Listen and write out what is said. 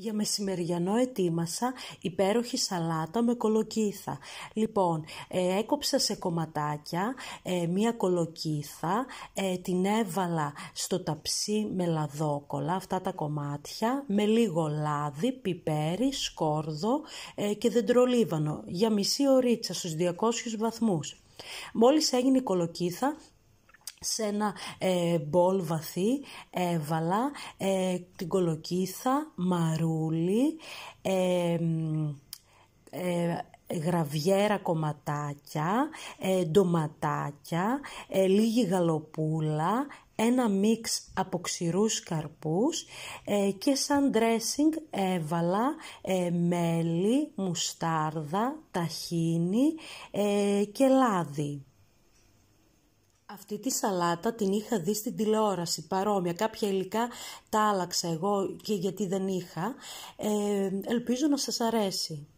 Για μεσημεριανό ετοίμασα υπέροχη σαλάτα με κολοκύθα. Λοιπόν, ε, έκοψα σε κομματάκια ε, μία κολοκύθα, ε, την έβαλα στο ταψί με λαδόκολα, αυτά τα κομμάτια, με λίγο λάδι, πιπέρι, σκόρδο και δεντρολίβανο για μισή ωρίτσα στους 200 βαθμούς. Μόλις έγινε η κολοκύθα, σε ένα ε, μπολ βαθύ έβαλα ε, την κολοκύθα, μαρούλι, ε, ε γραβιέρα κομματάκια, ε, ντοματάκια, λίγη γαλοπούλα, ένα μίξ από ξηρούς καρπούς και σαν dressing έβαλα μέλι, μουστάρδα, ταχίνι και λάδι. Αυτή τη σαλάτα την είχα δει στην τηλεόραση παρόμοια. Κάποια υλικά τα άλλαξα εγώ και γιατί δεν είχα. Ε, ελπίζω να σας αρέσει.